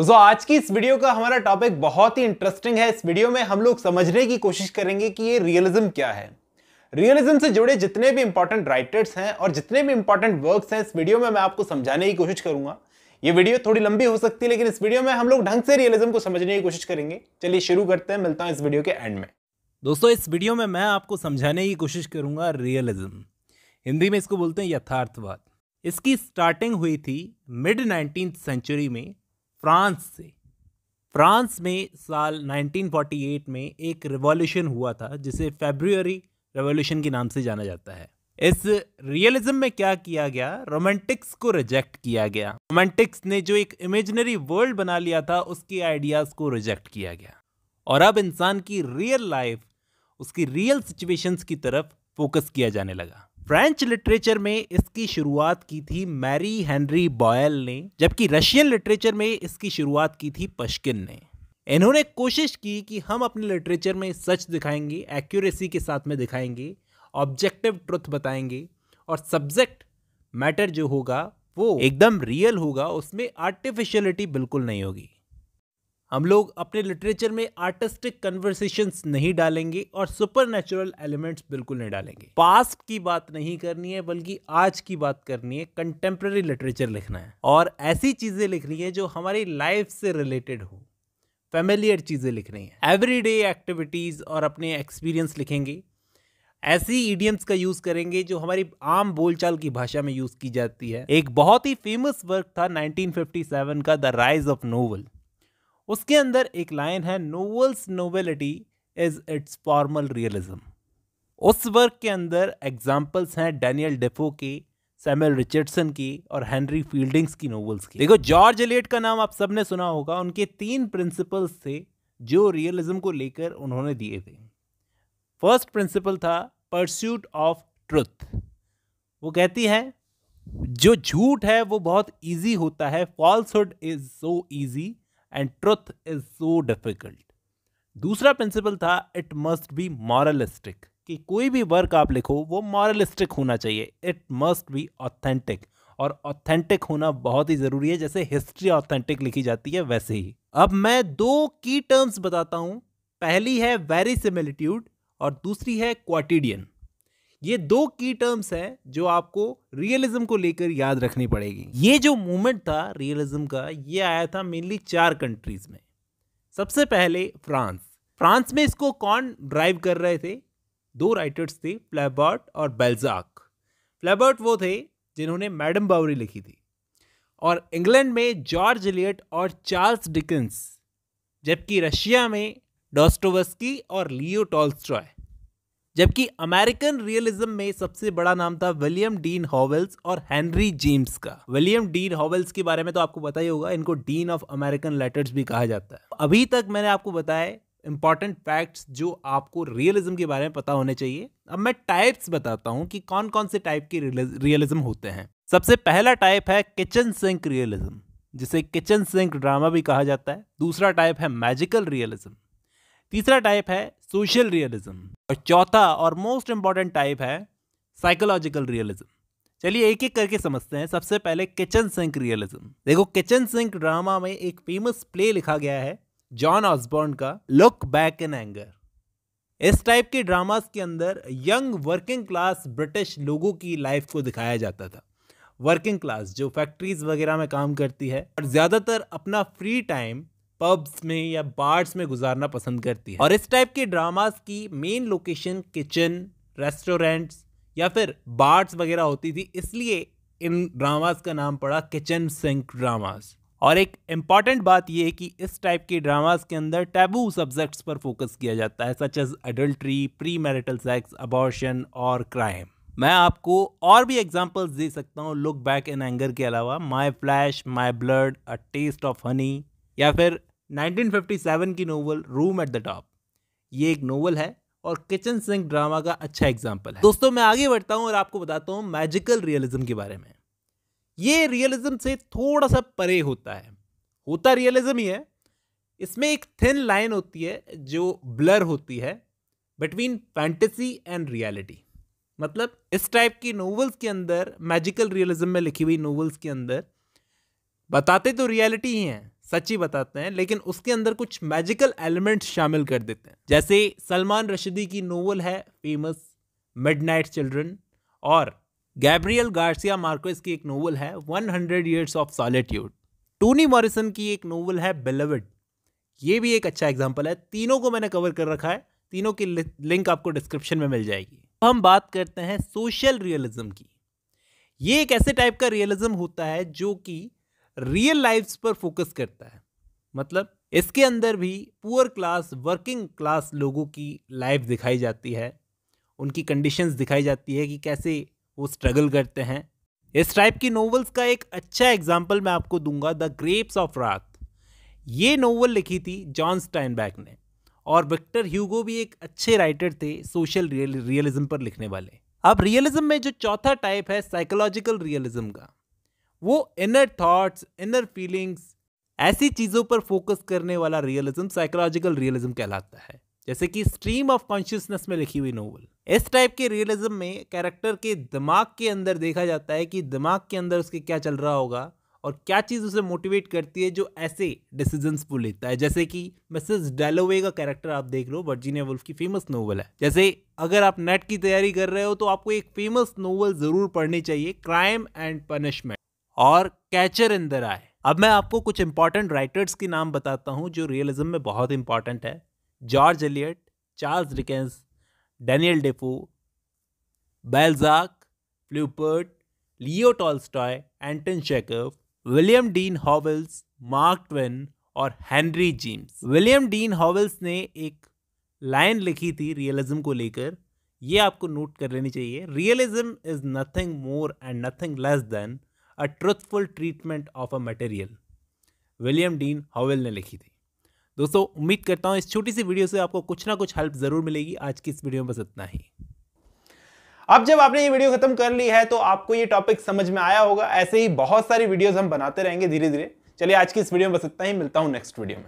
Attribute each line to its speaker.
Speaker 1: दोस्तों आज की इस वीडियो का हमारा टॉपिक बहुत ही इंटरेस्टिंग है इस वीडियो में हम लोग समझने की कोशिश करेंगे कि ये रियलिज्म क्या है रियलिज्म से जुड़े जितने भी इंपॉर्टेंट राइटर्स हैं और जितने भी इंपॉर्टेंट वर्क्स हैं इस वीडियो में मैं आपको समझाने की कोशिश करूंगा ये वीडियो थोड़ी लंबी हो सकती है लेकिन इस वीडियो में हम लोग ढंग से रियलिज्म को समझने की कोशिश करेंगे चलिए शुरू करते हैं मिलता हूँ इस वीडियो के एंड में दोस्तों इस वीडियो में मैं आपको समझाने की कोशिश करूंगा रियलिज्म हिंदी में इसको बोलते हैं यथार्थवाद इसकी स्टार्टिंग हुई थी मिड नाइनटीन सेंचुरी में फ्रांस से फ्रांस में साल 1948 में एक रिवॉल्यूशन हुआ था जिसे फेब्रुअरी रेवोल्यूशन के नाम से जाना जाता है इस रियलिज्म में क्या किया गया रोमांटिक्स को रिजेक्ट किया गया रोमांटिक्स ने जो एक इमेजनरी वर्ल्ड बना लिया था उसके आइडियाज़ को रिजेक्ट किया गया और अब इंसान की रियल लाइफ उसकी रियल सिचुएशंस की तरफ फोकस किया जाने लगा फ्रेंच लिटरेचर में इसकी शुरुआत की थी मैरी हेनरी बॉयल ने जबकि रशियन लिटरेचर में इसकी शुरुआत की थी पश्किन ने इन्होंने कोशिश की कि हम अपने लिटरेचर में सच दिखाएंगे एक्यूरेसी के साथ में दिखाएंगे ऑब्जेक्टिव ट्रुथ बताएंगे और सब्जेक्ट मैटर जो होगा वो एकदम रियल होगा उसमें आर्टिफिशियलिटी बिल्कुल नहीं होगी हम लोग अपने लिटरेचर में आर्टिस्टिक कन्वर्सेशंस नहीं डालेंगे और सुपर नेचुरल एलिमेंट्स बिल्कुल नहीं डालेंगे पास्ट की बात नहीं करनी है बल्कि आज की बात करनी है कंटेम्प्रेरी लिटरेचर लिखना है और ऐसी चीज़ें लिखनी है जो हमारी लाइफ से रिलेटेड हो फेमिलियर चीज़ें लिख रही हैं एवरी डे एक्टिविटीज़ और अपने एक्सपीरियंस लिखेंगे ऐसी ईडियम्स का यूज़ करेंगे जो हमारी आम बोलचाल की भाषा में यूज़ की जाती है एक बहुत ही फेमस वर्क था 1957 का द राइज ऑफ नोवल उसके अंदर एक लाइन है novels novelty is its formal realism उस वर्क के अंदर एग्जाम्पल्स हैं डैनियल डेफो के सैमुअल रिचर्डसन की और हेनरी फील्डिंग्स की नोवेल्स की देखो जॉर्ज एलियट का नाम आप सबने सुना होगा उनके तीन प्रिंसिपल्स थे जो रियलिज्म को लेकर उन्होंने दिए थे फर्स्ट प्रिंसिपल था परस्यूट ऑफ ट्रुथ वो कहती है जो झूठ है वो बहुत इजी होता है falsehood is so easy and truth is so difficult दूसरा प्रिंसिपल था इट मस्ट बी मॉरलिस्टिक कि कोई भी वर्क आप लिखो वो मॉरलिस्टिक होना चाहिए इट मस्ट बी ऑथेंटिक और ऑथेंटिक होना बहुत ही ज़रूरी है जैसे हिस्ट्री ऑथेंटिक लिखी जाती है वैसे ही अब मैं दो की टर्म्स बताता हूं पहली है वेरी सिमिलिट्यूड और दूसरी है क्वाटिडियन ये दो की टर्म्स हैं जो आपको रियलिज्म को लेकर याद रखनी पड़ेगी ये जो मूवमेंट था रियलिज्म का ये आया था मेनली चार कंट्रीज में सबसे पहले फ्रांस फ्रांस में इसको कौन ड्राइव कर रहे थे दो राइटर्स थे फ्लैबर्ट और बेल्जाक फ्लैबर्ट वो थे जिन्होंने मैडम बावरी लिखी थी और इंग्लैंड में जॉर्ज लियट और चार्ल्स डिकन्स जबकि रशिया में डॉस्टोवस्की और लियो टॉल्स्टॉय जबकि अमेरिकन रियलिज्म में सबसे बड़ा नाम था विलियम डीन हॉवेल्स और हेनरी जेम्स का विलियम डीन हॉवेल्स के बारे में तो आपको पता ही होगा इनको डीन ऑफ अमेरिकन लेटर्स भी कहा जाता है अभी तक मैंने आपको बताया इंपॉर्टेंट फैक्ट्स जो आपको रियलिज्म के बारे में पता होने चाहिए अब मैं टाइप्स बताता हूँ कि कौन कौन से टाइप के रियलिज्म होते हैं सबसे पहला टाइप है किचन सिंक रियलिज्म जिसे किचन सिंक ड्रामा भी कहा जाता है दूसरा टाइप है मैजिकल रियलिज्म तीसरा टाइप है सोशल रियलिज्म और चौथा और मोस्ट इंपॉर्टेंट टाइप है साइकोलॉजिकल रियलिज्म चलिए एक एक करके समझते हैं सबसे पहले किचन सिंक रियलिज्म देखो किचन सिंक ड्रामा में एक फेमस प्ले लिखा गया है जॉन ऑसबॉर्न का लुक बैक इन एंगर इस टाइप के ड्रामास के अंदर यंग वर्किंग क्लास ब्रिटिश लोगों की लाइफ को दिखाया जाता था वर्किंग क्लास जो फैक्ट्रीज वगैरह में काम करती है और ज़्यादातर अपना फ्री टाइम पब्स में या बार्स में गुजारना पसंद करती है और इस टाइप के ड्रामास की मेन लोकेशन किचन रेस्टोरेंट्स या फिर बार्स वगैरह होती थी इसलिए इन ड्रामास का नाम पड़ा किचन सिंक ड्रामास और एक इम्पॉर्टेंट बात यह है कि इस टाइप के ड्रामास के अंदर टैबू सब्जेक्ट्स पर फोकस किया जाता है such as adultery pre marital sex abortion और क्राइम मैं आपको और भी एग्जांपल्स दे सकता हूँ लुक बैक इन एंगर के अलावा my flesh my blood a taste of honey या फिर 1957 की novel room at the top ये एक नोवेल है और किचन सिंह ड्रामा का अच्छा एग्जाम्पल है दोस्तों मैं आगे बढ़ता हूँ और आपको बताता हूँ मैजिकल रियलिज्म के बारे में ये रियलिज्म से थोड़ा सा परे होता है होता रियलिज्म ही है इसमें एक थिन लाइन होती है जो ब्लर होती है बिटवीन फैंटेसी एंड रियलिटी मतलब इस टाइप की नोवेल्स के अंदर मैजिकल रियलिज्म में लिखी हुई नोवेल्स के अंदर बताते तो रियलिटी ही हैं सच्ची बताते हैं लेकिन उसके अंदर कुछ मैजिकल एलिमेंट शामिल कर देते हैं जैसे सलमान रशीदी की नोवेल है फेमस मिड चिल्ड्रन और गैब्रियल गार्सिया मार्कोस की एक नोवेल है one hundred years of solitude Toni Morrison की एक नोवेल है बेलविड ये भी एक अच्छा एग्जाम्पल है तीनों को मैंने कवर कर रखा है तीनों की लिंक आपको डिस्क्रिप्शन में मिल जाएगी हम बात करते हैं सोशल रियलिज्म की ये एक ऐसे टाइप का रियलिज्म होता है जो कि रियल लाइफ्स पर फोकस करता है मतलब इसके अंदर भी पुअर क्लास वर्किंग क्लास लोगों की लाइफ दिखाई जाती है उनकी कंडीशंस दिखाई जाती है कि कैसे वो स्ट्रगल करते हैं इस टाइप की नॉवेल्स का एक अच्छा एग्जाम्पल मैं आपको दूंगा द ग्रेप्स ऑफ रात ये नॉवल लिखी थी जॉन स्टाइनबैक ने और विक्टर ह्यूगो भी एक अच्छे राइटर थे सोशल रियल रियलिज्म पर लिखने वाले अब रियलिज्म में जो चौथा टाइप है साइकोलॉजिकल रियलिज्म का वो इनर थॉट्स इनर फीलिंग्स ऐसी चीज़ों पर फोकस करने वाला रियलिज्म साइकोलॉजिकल रियलिज्म कहलाता है जैसे कि स्ट्रीम ऑफ कॉन्शियसनेस में लिखी हुई नोवेल इस टाइप के रियलिज्म में कैरेक्टर के दिमाग के अंदर देखा जाता है कि दिमाग के अंदर उसके क्या चल रहा होगा और क्या चीज़ उसे मोटिवेट करती है जो ऐसे डिसीजंस को लेता है जैसे कि मिसेस डेलोवे का कैरेक्टर आप देख लो वर्जीनिया वुल्फ की फेमस नोवेल है जैसे अगर आप नेट की तैयारी कर रहे हो तो आपको एक फेमस नोवेल ज़रूर पढ़नी चाहिए क्राइम एंड पनिशमेंट और कैचर इन द राय अब मैं आपको कुछ इंपॉर्टेंट राइटर्स के नाम बताता हूँ जो रियलिज्म में बहुत इंपॉर्टेंट है George Eliot Charles Dickens Daniel Defoe Balzac Flaubert Leo Tolstoy Anton Chekhov William Dean Howells Mark Twain और Henry James William Dean Howells ने एक लाइन लिखी थी रियलिज्म को लेकर ये आपको नोट कर लेनी चाहिए realism is nothing more and nothing less than a truthful treatment of a material William Dean Howell ने लिखी थी दोस्तों उम्मीद करता हूँ इस छोटी सी वीडियो से आपको कुछ ना कुछ हेल्प ज़रूर मिलेगी आज की इस वीडियो में बस इतना ही अब जब आपने ये वीडियो खत्म कर ली है तो आपको ये टॉपिक समझ में आया होगा ऐसे ही बहुत सारी वीडियोस हम बनाते रहेंगे धीरे धीरे चलिए आज की इस वीडियो में बस इतना ही मिलता हूँ नेक्स्ट वीडियो में